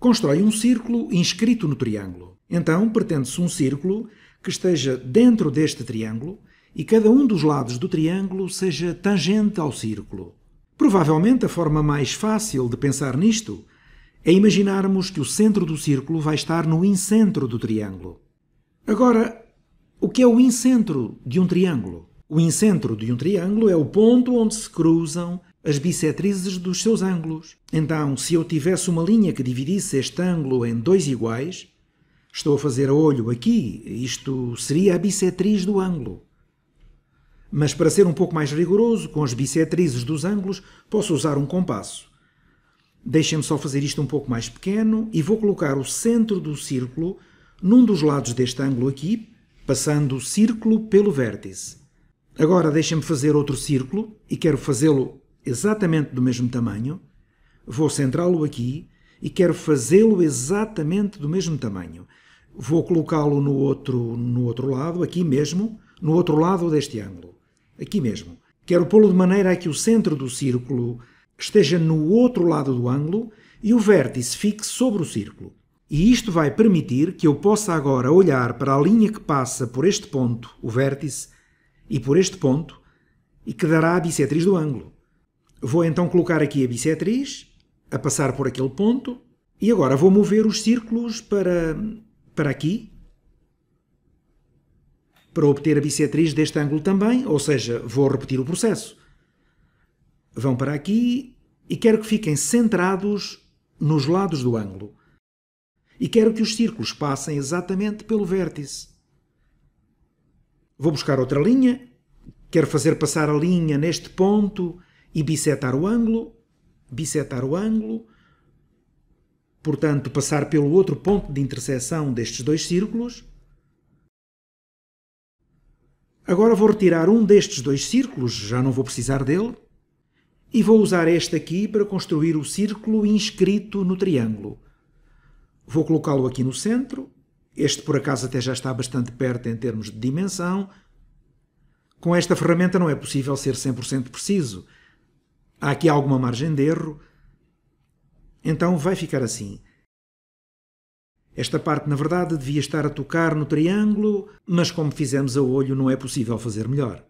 constrói um círculo inscrito no triângulo. Então, pretende-se um círculo que esteja dentro deste triângulo e cada um dos lados do triângulo seja tangente ao círculo. Provavelmente a forma mais fácil de pensar nisto é imaginarmos que o centro do círculo vai estar no incentro do triângulo. Agora, o que é o incentro de um triângulo? O incentro de um triângulo é o ponto onde se cruzam as bissetrizes dos seus ângulos. Então, se eu tivesse uma linha que dividisse este ângulo em dois iguais, estou a fazer a olho aqui, isto seria a bissetriz do ângulo. Mas para ser um pouco mais rigoroso, com as bissetrizes dos ângulos, posso usar um compasso. Deixem-me só fazer isto um pouco mais pequeno e vou colocar o centro do círculo num dos lados deste ângulo aqui, passando o círculo pelo vértice. Agora deixem-me fazer outro círculo e quero fazê-lo exatamente do mesmo tamanho, vou centrá-lo aqui e quero fazê-lo exatamente do mesmo tamanho. Vou colocá-lo no outro, no outro lado, aqui mesmo, no outro lado deste ângulo, aqui mesmo. Quero pô-lo de maneira a que o centro do círculo esteja no outro lado do ângulo e o vértice fique sobre o círculo. E isto vai permitir que eu possa agora olhar para a linha que passa por este ponto, o vértice, e por este ponto, e que dará a bissetriz do ângulo. Vou então colocar aqui a bissetriz, a passar por aquele ponto, e agora vou mover os círculos para, para aqui, para obter a bissetriz deste ângulo também, ou seja, vou repetir o processo. Vão para aqui e quero que fiquem centrados nos lados do ângulo. E quero que os círculos passem exatamente pelo vértice. Vou buscar outra linha, quero fazer passar a linha neste ponto e bissetar o ângulo, bissetar o ângulo, portanto, passar pelo outro ponto de interseção destes dois círculos. Agora vou retirar um destes dois círculos, já não vou precisar dele, e vou usar este aqui para construir o círculo inscrito no triângulo. Vou colocá-lo aqui no centro, este por acaso até já está bastante perto em termos de dimensão. Com esta ferramenta não é possível ser 100% preciso, há aqui alguma margem de erro. Então vai ficar assim. Esta parte, na verdade, devia estar a tocar no triângulo, mas como fizemos a olho, não é possível fazer melhor.